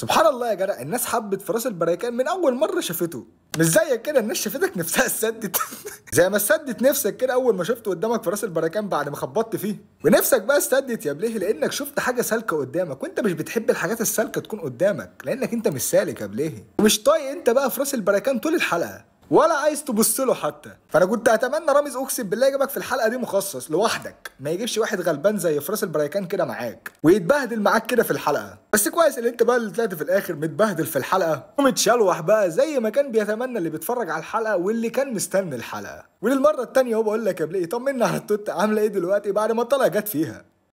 سبحان الله يا جدع الناس حبت فراس البريكان من اول مره شافته مش زيك كده الناس شافتك نفسها اتسدت زي ما اتسدت نفسك كده اول ما شفت قدامك فراس البركان بعد ما خبطت فيه ونفسك بقى اتسدت يا بليه لانك شفت حاجه سالكه قدامك وانت مش بتحب الحاجات السالكه تكون قدامك لانك انت مش سالك يا بليه ومش طايق انت بقى فراس البركان طول الحلقه ولا عايز تبص له حتى فانا كنت اتمنى رامز اقسم بالله يجيبك في الحلقه دي مخصص لوحدك ما يجيبش واحد غلبان زي فراس البريكان كده معاك ويتبهدل معاك كده في الحلقه بس كويس اللي انت بقى اللي طلعت في الاخر متبهدل في الحلقه ومتشلوح بقى زي ما كان بيتمنى اللي بيتفرج على الحلقه واللي كان مستني الحلقه وللمره الثانيه هو بقول لك يا بلاي طمنا على التوت عامله ايه دلوقتي بعد ما طلع جت فيها